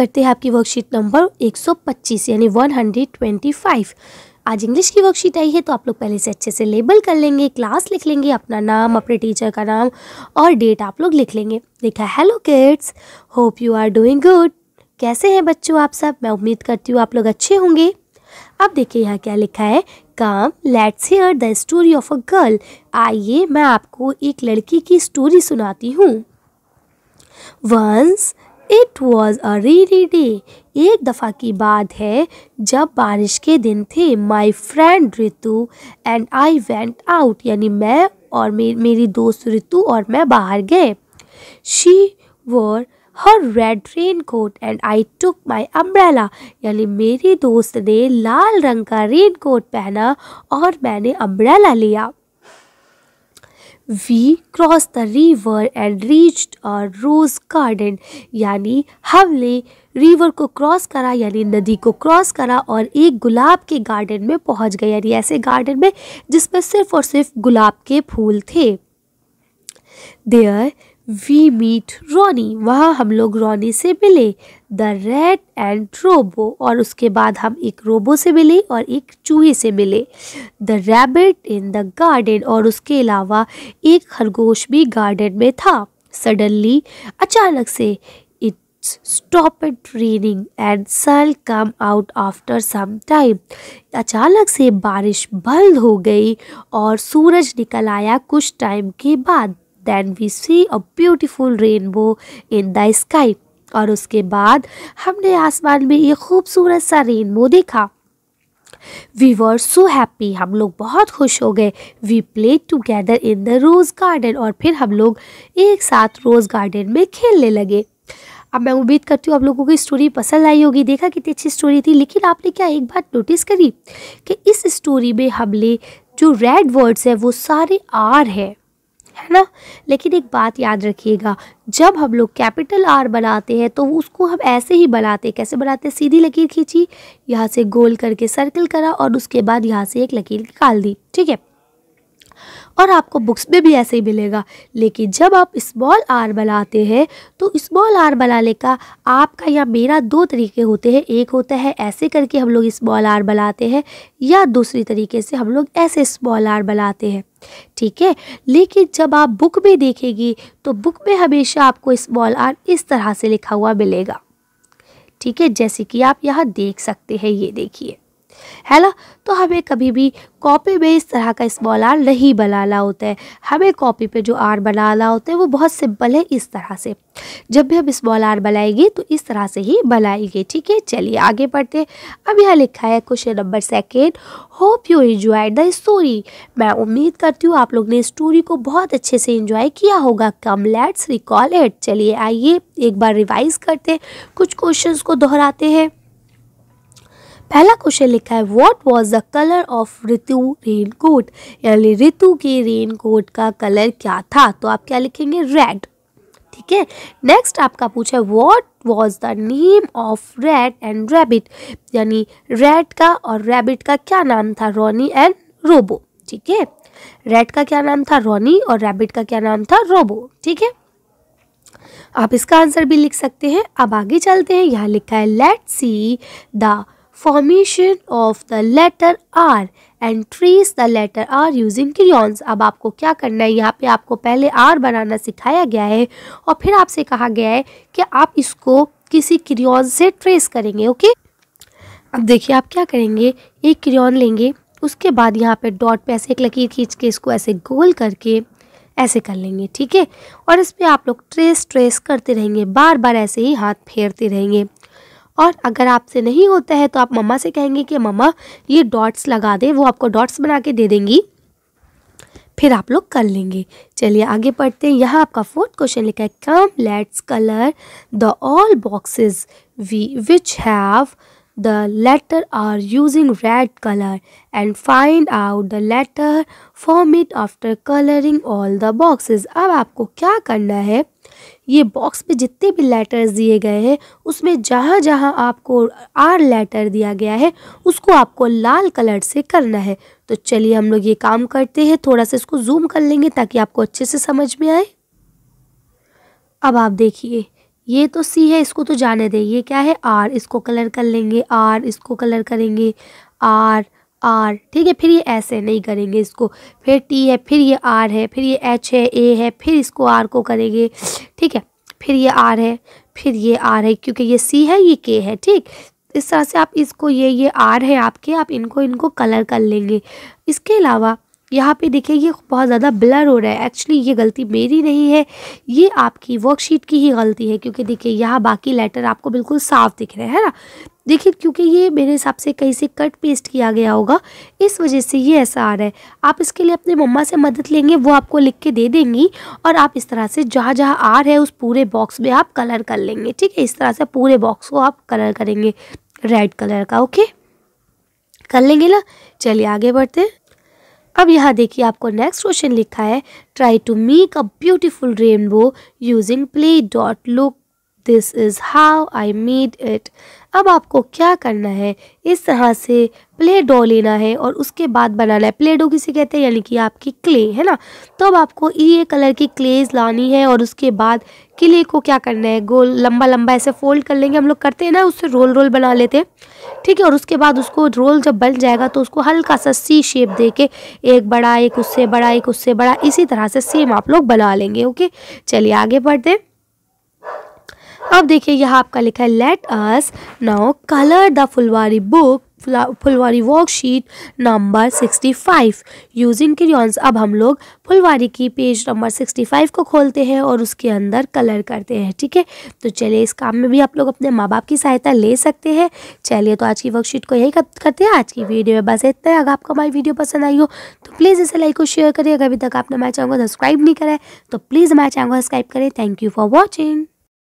करते हैं आपकी वर्कशीट नंबर 125 यानी 125 आज इंग्लिश की वर्कशीट आई है तो आप लोग पहले से अच्छे से लेबल कर लेंगे क्लास लिख लेंगे अपना नाम अपने टीचर का नाम और डेट आप लोग लिख लेंगे लिखा hello kids hope you are doing good कैसे हैं बच्चों आप सब मैं उम्मीद करती हूँ आप लोग अच्छे होंगे अब देखिए यहाँ क्या लिखा है काम let's hear the story of a girl आइए मैं आपको एक लड़की की स्टोरी सुनाती हूँ once it was a rainy day एक दफ़ा की बात है जब बारिश के दिन थे my friend Ritu and I went out यानी मैं और मे मेरी दोस्त ऋतु और मैं बाहर गए she wore her red raincoat and I took my umbrella यानी मेरी दोस्त ने लाल रंग का रेन कोट पहना और मैंने अम्ब्रेला लिया We cross the river and reached a rose garden यानी हमने रिवर को क्रॉस करा यानी नदी को क्रॉस करा और एक गुलाब के गार्डन में पहुंच गए यानी ऐसे गार्डन में जिसमें सिर्फ और सिर्फ गुलाब के फूल थे देयर वी मीट रोनी वहाँ हम लोग रोनी से मिले द रेड एंड रोबो और उसके बाद हम एक रोबो से मिले और एक चूहे से मिले the rabbit in the garden और उसके अलावा एक खरगोश भी गार्डन में था सडनली अचानक से stop it raining and sun come out after some time अचानक से बारिश बंद हो गई और सूरज निकल आया कुछ टाइम के बाद then we see a beautiful rainbow in the sky और उसके बाद हमने आसमान में ये खूबसूरत सा रेनबो देखा वी वर सो हैप्पी हम लोग बहुत खुश हो गए we play together in the rose garden और फिर हम लोग एक साथ रोज़ गार्डन में खेलने लगे अब मैं उम्मीद करती हूँ आप लोगों को स्टोरी पसंद आई होगी देखा कितनी अच्छी स्टोरी थी लेकिन आपने क्या एक बात नोटिस करी कि इस स्टोरी में हमने जो रेड वर्ड्स है वो सारे आर है है ना लेकिन एक बात याद रखिएगा जब हम लोग कैपिटल आर बनाते हैं तो उसको हम ऐसे ही बनाते हैं कैसे बनाते हैं सीधी लकीर खींची यहाँ से गोल करके सर्कल करा और उसके बाद यहाँ से एक लकीर निकाल दी ठीक है और आपको बुक्स में भी ऐसे ही मिलेगा लेकिन जब आप स्मॉल आर बनाते हैं तो स्मॉल आर बनाने का आपका या मेरा दो तरीके होते हैं एक होता है ऐसे करके हम लोग स्मॉल आर बनाते हैं या दूसरी तरीके से हम लोग ऐसे स्मॉल आर बनाते हैं ठीक है लेकिन जब आप बुक में देखेगी तो बुक में हमेशा आपको स्मॉल आर इस तरह से लिखा हुआ मिलेगा ठीक है जैसे कि आप यहाँ देख सकते हैं ये देखिए है ना तो हमें कभी भी कॉपी में इस तरह का स्मॉल आर नहीं बनाना होता है हमें कॉपी पे जो आर बनाना होता है वो बहुत सिंपल है इस तरह से जब भी हम स्मॉल आर बनाएंगे तो इस तरह से ही बनाएंगे ठीक है चलिए आगे बढ़ते हैं अब यहाँ लिखा है question number second hope you enjoy the story मैं उम्मीद करती हूँ आप लोग ने स्टोरी को बहुत अच्छे से इंजॉय किया होगा कम लेट्स रिकॉल एट चलिए आइए एक बार रिवाइज करते हैं कुछ क्वेश्चन को दोहराते हैं पहला क्वेश्चन लिखा है what was the colour of Ritu raincoat यानी ऋतु के रेन कोट का कलर क्या था तो आप क्या लिखेंगे रेड ठीक है नेक्स्ट आपका पूछा है what was the name of rat and rabbit यानी रेड का और रैबिट का क्या नाम था रोनी एंड रोबो ठीक है रेड का क्या नाम था रोनी और रैबिट का क्या नाम था रोबो ठीक है आप इसका आंसर भी लिख सकते हैं अब आगे चलते हैं यहाँ लिखा है let see the formation of the letter R and trace the letter R using crayons अब आपको क्या करना है यहाँ पे आपको पहले आर बनाना सिखाया गया है और फिर आपसे कहा गया है कि आप इसको किसी क्रियॉन से ट्रेस करेंगे ओके अब देखिए आप क्या करेंगे एक क्रियॉन लेंगे उसके बाद यहाँ पे डॉट पे ऐसे एक लकीर खींच के इसको ऐसे गोल करके ऐसे कर लेंगे ठीक है और इस पर आप लोग ट्रेस ट्रेस करते रहेंगे बार बार ऐसे ही हाथ फेरते रहेंगे और अगर आपसे नहीं होता है तो आप मम्मा से कहेंगे कि मम्मा ये डॉट्स लगा दें वो आपको डॉट्स बना के दे देंगी फिर आप लोग कर लेंगे चलिए आगे पढ़ते हैं यहाँ आपका फोर्थ क्वेश्चन लिखा है come let's colour the all boxes we which have the letter R using red color and find out the letter form it after coloring all the boxes अब आपको क्या करना है ये बॉक्स पे जितने भी लेटर्स दिए गए हैं उसमें जहाँ जहाँ आपको आर लेटर दिया गया है उसको आपको लाल कलर से करना है तो चलिए हम लोग ये काम करते हैं थोड़ा सा इसको जूम कर लेंगे ताकि आपको अच्छे से समझ में आए अब आप देखिए ये तो सी है इसको तो जाने दें ये क्या है आर इसको कलर कर लेंगे आर इसको कलर करेंगे आर आर ठीक है फिर ये ऐसे नहीं करेंगे इसको फिर टी है फिर ये आर है फिर ये एच है ए है फिर इसको आर को करेंगे ठीक है फिर ये आर है फिर ये आर है क्योंकि ये सी है ये के है ठीक इस तरह से आप इसको ये ये आर है आपके आप इनको इनको कलर कर लेंगे इसके अलावा यहाँ पे देखिए ये बहुत ज़्यादा ब्लर हो रहा है एक्चुअली ये गलती मेरी नहीं है ये आपकी वर्कशीट की ही गलती है क्योंकि देखिए यहाँ बाकी लेटर आपको बिल्कुल साफ दिख रहे हैं है ना देखिए क्योंकि ये मेरे हिसाब से कहीं से कट पेस्ट किया गया होगा इस वजह से ये ऐसा आ रहा है आप इसके लिए अपने मम्मा से मदद लेंगे वो आपको लिख के दे देंगी और आप इस तरह से जहाँ जहाँ आ रहा है उस पूरे बॉक्स में आप कलर कर लेंगे ठीक है इस तरह से पूरे बॉक्स को आप कलर करेंगे रेड कलर का ओके कर लेंगे ना चलिए आगे बढ़ते हैं अब यहाँ देखिए आपको नेक्स्ट क्वेश्चन लिखा है try to make a beautiful rainbow using playdough look this is how I made it अब आपको क्या करना है इस तरह से प्ले डो लेना है और उसके बाद बनाना है प्ले डो किसे कहते हैं यानी कि आपकी क्ले है ना तो अब आपको ये कलर की क्लेज लानी है और उसके बाद क्ले को क्या करना है गोल लंबा लंबा ऐसे फोल्ड कर लेंगे हम लोग करते हैं ना उससे रोल रोल बना लेते हैं ठीक है और उसके बाद उसको रोल जब बन जाएगा तो उसको हल्का सा सी शेप दे के एक बड़ा एक उससे बड़ा एक उससे बड़ा इसी तरह से सेम आप लोग बना लेंगे ओके चलिए आगे बढ़ते हैं अब देखिए यहाँ आपका लिखा है let us now colour the Phulwari book Phulwari worksheet number 65 using crayons अब हम लोग फुलवारी की पेज नंबर 65 को खोलते हैं और उसके अंदर कलर करते हैं ठीक है तो चलिए इस काम में भी आप लोग अपने माँ बाप की सहायता ले सकते हैं चलिए तो आज की वर्कशीट को यही करते हैं आज की वीडियो में बस इतना है अगर आपको हमारी वीडियो पसंद आई हो तो प्लीज़ इसे लाइक और शेयर करिए अगर अभी तक आपने हमारे चैनल को सब्सक्राइब नहीं करा है तो प्लीज़ हमारे चैनल को सब्सक्राइब करें थैंक यू फॉर वॉचिंग